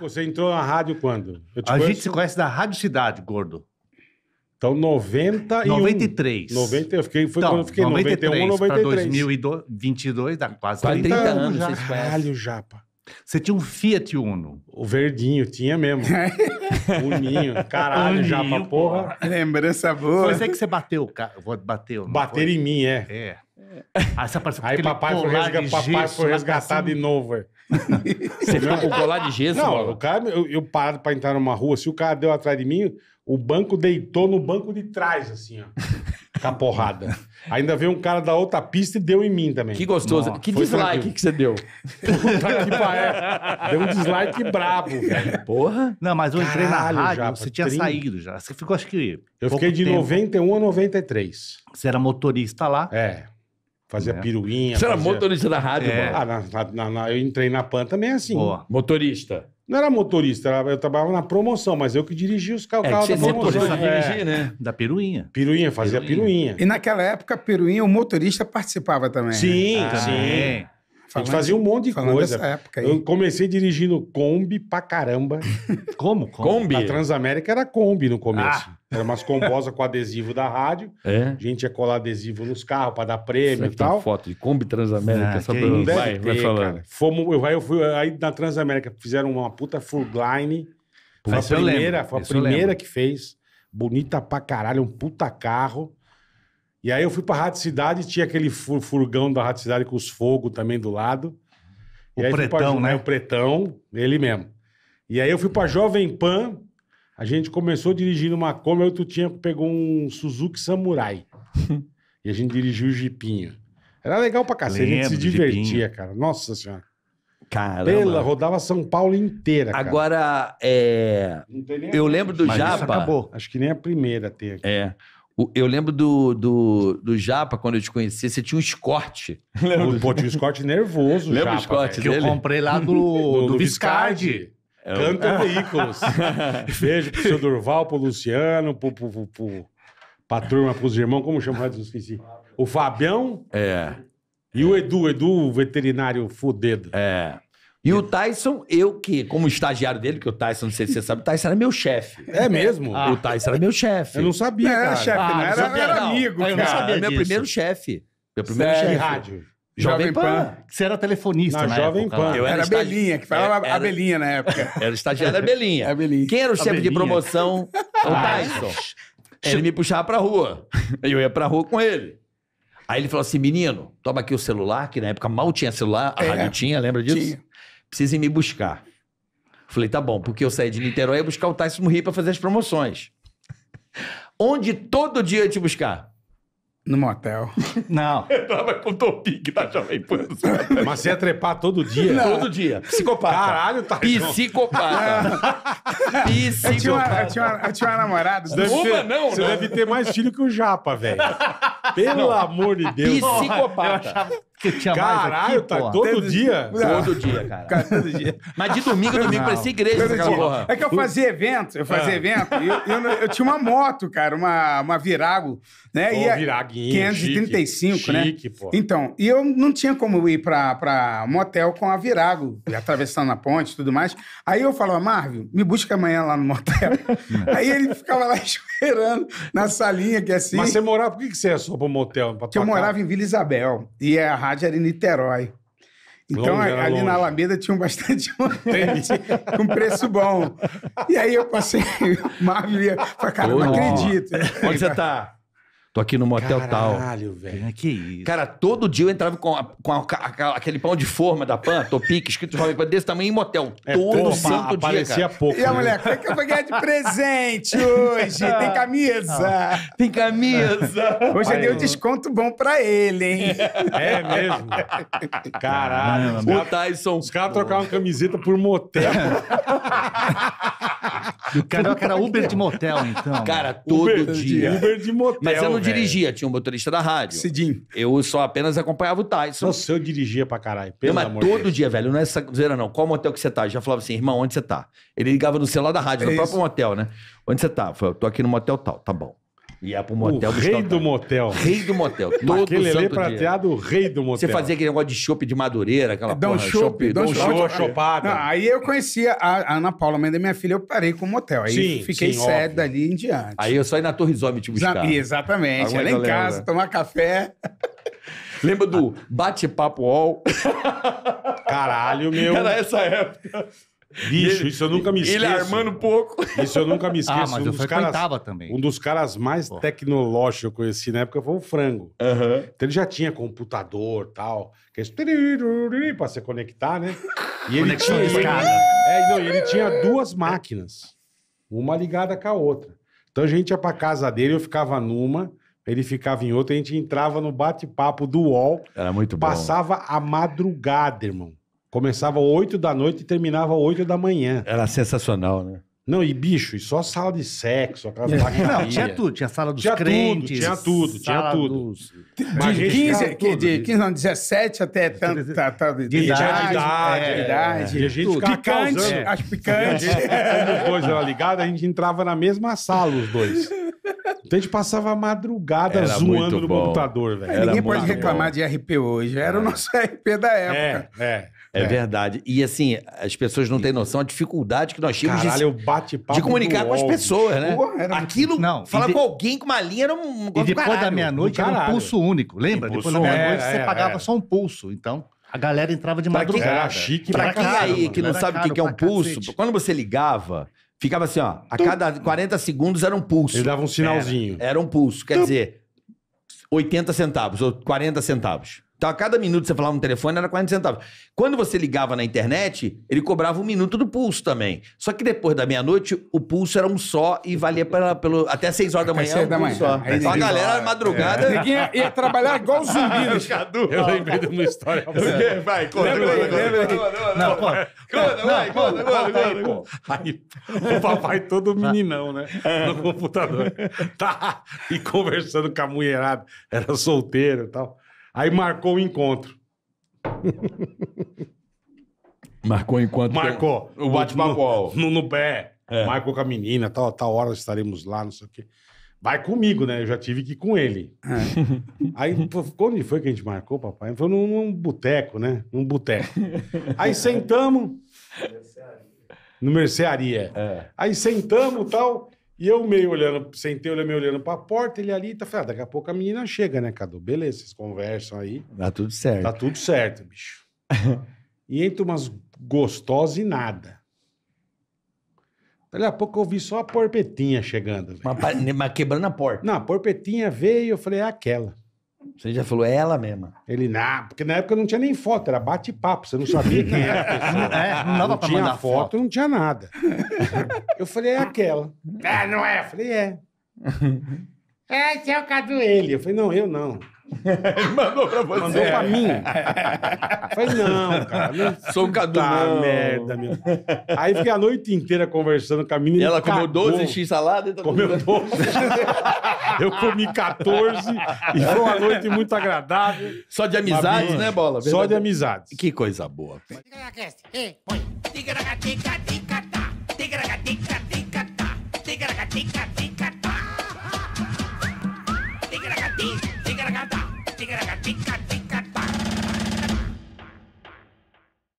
Você entrou na rádio quando? a conheço? gente se conhece da Rádio Cidade, gordo. Então, 91. 93. 90, eu fiquei, foi então, quando eu fiquei 93 91, 93. 2022, dá quase 30, 30 anos. já. Vocês Caralho, Japa. Você tinha um Fiat Uno. O verdinho, tinha mesmo. Uninho. Caralho, Uninho, Japa, porra. Lembrança boa. Foi você que você bateu, cara. Bateu, Bater foi? em mim, é. É. Ah, Aí papai foi, resga, papai foi de novo, velho. Você ficou com colar de gesso? Não, o cara, eu, eu parado pra entrar numa rua, se o cara deu atrás de mim, o banco deitou no banco de trás, assim, ó. Com a porrada. Ainda veio um cara da outra pista e deu em mim também. Que gostoso. Nossa, que dislike que você deu. Puta que pariu. Deu um dislike brabo, velho. Porra. Não, mas eu entrei na rádio, já, você tinha 30. saído já. Você ficou, acho que. Eu fiquei de tempo. 91 a 93. Você era motorista lá. É. Fazia é. piruinha. Você fazia... era motorista da rádio, é. Ah, na, na, na, eu entrei na PAN também é assim. Boa. Motorista. Não era motorista, era, eu trabalhava na promoção, mas eu que dirigia os carros é, da é promoção. Motorista é. dirigir, né? Da peruinha. Peruinha, fazia peruinha. peruinha. E naquela época, peruinha, o motorista participava também. Né? Sim, né? ah, sim. Também. Falando, a gente fazia um monte de coisa. Época aí. Eu comecei dirigindo Kombi pra caramba. Como? Kombi? A Transamérica era Kombi no começo. Ah. Era umas combosas com adesivo da rádio. É? A gente ia colar adesivo nos carros pra dar prêmio e tal. foto de Kombi Transamérica. Ah, só pra... Deve vai, ter, vai falando. Fomos, eu, eu fui, aí na Transamérica fizeram uma puta full Foi foi a primeira que fez. Bonita pra caralho, um puta carro. E aí eu fui pra Rádio Cidade, tinha aquele furgão da Rádio Cidade com os fogos também do lado. E o pretão, pra... né? É, o pretão, ele mesmo. E aí eu fui pra Jovem Pan, a gente começou dirigindo uma Kombi, aí tu tinha, pegou um Suzuki Samurai. e a gente dirigiu o Jipinho. Era legal pra cacete, Lembro, a gente se divertia, jipinho. cara. Nossa senhora. Caramba. Pela, rodava São Paulo inteira. Cara. Agora, é... eu lembro do Mas Japa. acabou. Acho que nem a primeira tem aqui. É eu lembro do, do, do Japa, quando eu te conheci, você tinha um escorte. Lembro. Pô, tinha um escorte nervoso, Lembra Japa, o escorte Que dele? eu comprei lá do, do, do, do Viscardi. Viscardi. É Canta Veículos. Beijo pro seu Durval, pro Luciano, pro, pro, pro, pro, pra turma, pros irmãos. Como chama mais? Esqueci. O Fabião. É. E o Edu, Edu, veterinário fudedo. É. E o Tyson, eu que, como estagiário dele, que o Tyson, não sei se você sabe, o Tyson era meu chefe. É mesmo? Ah. O Tyson era meu chefe. Eu não sabia, é, cara. Era chefe, ah, não era, sabia, era não. amigo, eu cara. Eu não sabia Meu disso. primeiro chefe. Meu primeiro chefe. rádio. Jovem, Pan. Pan. Você era telefonista, né? Jovem época, Pan. Né? Eu era, era estagi... Belinha, que falava é, era... a Belinha na época. Era estagiário da Belinha. Belinha. Quem era o chefe de promoção? o Tyson. Ele me puxava pra rua. Eu ia pra rua com ele. Aí ele falou assim: menino, toma aqui o celular, que na época mal tinha celular, a é. rádio tinha, lembra disso? Tinha precisa ir me buscar. Falei, tá bom, porque eu saí de Niterói e buscar o Tyson no Rio para fazer as promoções. Onde todo dia eu te buscar? No motel. Não. Tava com o Topic da Jovem Pan. Mas você ia trepar todo dia? Não. Todo dia. Psicopata. Caralho, tá Psicopata. Psicopata. Eu tinha uma, eu tinha uma, eu tinha uma namorada. uma não, Você não. Né? deve ter mais filho que o Japa, velho. Pelo não. amor de Deus. Psicopata. Eu achava que tinha Caralho, mais aqui, tá todo dia? Todo dia, cara. todo dia. Mas de domingo a domingo parecia igreja todo dia. porra. É que eu fazia evento, eu fazia é. evento. Eu, eu, eu, tinha uma moto, cara, uma, uma Virago, né? Pô, é viraguinho, 535, chique, né? Chique, pô. Então, e eu não tinha como ir pra, pra motel com a Virago, atravessando a ponte e tudo mais. Aí eu falava, Marvel, me busca amanhã lá no motel. Aí ele ficava lá esperando na salinha, que é assim... Mas você morava... Por que você é só pro motel? Porque eu morava em Vila Isabel. E é a rádio era em Niterói. Então, longe, ali longe. na Alameda tinha um bastante montante com preço bom. E aí eu passei, o Marvel ia, falei, cara, não acredito. Onde você tá? Tô aqui no motel Caralho, tal. Caralho, velho. Né, que isso. Cara, todo dia eu entrava com, a, com a, a, aquele pão de forma da Pan, Topic, escrito jovem pan, desse tamanho em motel. É, todo pô, santo aparecia dia, cara. pouco. E a né? mulher, o é que eu vou ganhar de presente hoje? Tem camisa. tem camisa. Hoje eu dei um desconto bom pra ele, hein? É, é mesmo? Caralho. Não, não, O Tyson. Os caras trocaram uma camiseta por motel. E o Carioca era Uber de motel, então. Cara, todo Uber dia. De, Uber de motel. Mas eu não véio. dirigia, tinha um motorista da rádio. Sidim Eu só apenas acompanhava o Tyson. Nossa, eu dirigia pra caralho. Pelo não, mas amor todo Deus. dia, velho. Não é essa coisa não. Qual motel que você tá? Eu já falava assim, irmão, onde você tá? Ele ligava no celular da rádio, é no isso. próprio motel, né? Onde você tá? Eu falei, tô aqui no motel tal. Tá bom. Ia pro motel. O rei do motel. Rei do motel. Todo aquele é santo prateado, o rei do motel. Você fazia aquele negócio de chope de madureira, aquela Dão porra. chope, Dão chopp. chopada. aí eu conhecia a Ana Paula, mãe da minha filha, eu parei com o motel. Aí sim, fiquei sério dali em diante. Aí eu só ia na Torre Zome te buscar. Exatamente. exatamente. Era é em casa, tomar café. Lembra do bate-papo all? Caralho, meu. Era essa época. Bicho, ele, isso eu nunca me esqueço. Ele armando pouco. Isso eu nunca me ah, esqueço. Ah, mas um eu frequentava também. Um dos caras mais oh. tecnológicos que eu conheci na época foi o Frango. Uhum. Então ele já tinha computador e tal. Que é isso, pra se conectar, né? E ele tinha, ele, é, não, ele tinha duas máquinas. Uma ligada com a outra. Então a gente ia pra casa dele, eu ficava numa ele ficava em outro, a gente entrava no bate-papo do UOL. Era muito bom. Passava a madrugada, irmão. Começava 8 da noite e terminava 8 da manhã. Era sensacional, né? Não, e bicho, e só sala de sexo, aquela Não, tinha tudo, tinha sala dos tinha crentes. Tudo, tinha tudo, tinha tudo. Dos... De 15, tudo. de 15, não, 17 até tanto, de, de, de idade. idade, é, é idade é. E a gente ficava picante, causando, é. as picantes. Quando os dois eram ligados, a gente entrava na mesma sala, os dois. Então a gente passava a madrugada era zoando no bom. computador, velho. Ninguém pode reclamar bom. de RP hoje. Era é. o nosso RP da época. É, é. É, é, verdade. E assim, as pessoas não têm noção da dificuldade que nós tínhamos Caralho, de, de comunicar com as pessoas, né? Porra, Aquilo, não, falar de... com alguém com uma linha era um. E depois da meia-noite era um pulso único, lembra? Impulso depois da meia-noite é, você é, pagava é. só um pulso, então. A galera entrava de madrugada. Pra quem, chique, pra, pra quem caro, aí que não sabe o que, que é um pulso, cacete. quando você ligava, ficava assim, ó. A cada 40 segundos era um pulso. Ele dava um sinalzinho. Era, era um pulso. Quer dizer, 80 centavos ou 40 centavos. Então, a cada minuto que você falava no telefone era 40 centavos. Quando você ligava na internet, ele cobrava um minuto do pulso também. Só que depois da meia-noite, o pulso era um só e valia pela, pelo, até 6 horas da manhã. 6 um da manhã. Só. Aí então a galera, embora. madrugada. É. Ninguém ia, ia trabalhar igual zumbi. né? Cadu. Eu lembrei de uma história. É. Vai, conta. Lembra aí, lembra aí. Não, conta. Conta, conta, conta. Aí, o papai todo meninão, né? É. No computador. Tá. E conversando com a mulherada. Era solteiro e tal. Aí marcou o encontro. Marcou enquanto. Marcou. O bate-papo. No, no, pé. É. Marcou com a menina, tal, tal hora estaremos lá, não sei o quê. Vai comigo, né? Eu já tive que ir com ele. É. Aí, onde foi que a gente marcou, papai? Foi num, num boteco, né? Num boteco. Aí sentamos. No mercearia. É. Aí sentamos tal. E eu meio olhando, sentei ele meio olhando pra porta, ele ali, tá falando, ah, daqui a pouco a menina chega, né, Cadu? Beleza, vocês conversam aí. Dá tudo certo. Tá tudo certo, bicho. e entre umas gostosas e nada. Daqui a pouco eu vi só a porpetinha chegando. Mas, mas quebrando a porta. Não, a porpetinha veio, eu falei, é aquela. Você já falou, é ela mesma. Ele, não, porque na época não tinha nem foto, era bate-papo, você não sabia quem era a pessoa. É, não dava não pra tinha mandar foto, foto, não tinha nada. Eu falei, é aquela. É, não é? Eu falei, é. é, esse é o Cadu, ele. Eu falei, não, eu não mandou pra você. Mandou pra mim. Eu falei, não, cara. Não... Sou um cadu, tá, não. merda, meu. Aí fiquei a noite inteira conversando com a menina. E ela comeu 12 x salada? Tá comeu 12. eu comi 14 e foi uma noite muito agradável. Só de amizade, né, Bola? Verdade. Só de amizade. Que coisa boa. Tica, tica, tica, tica, tica, tica, tica, tica, tica, tica, tica,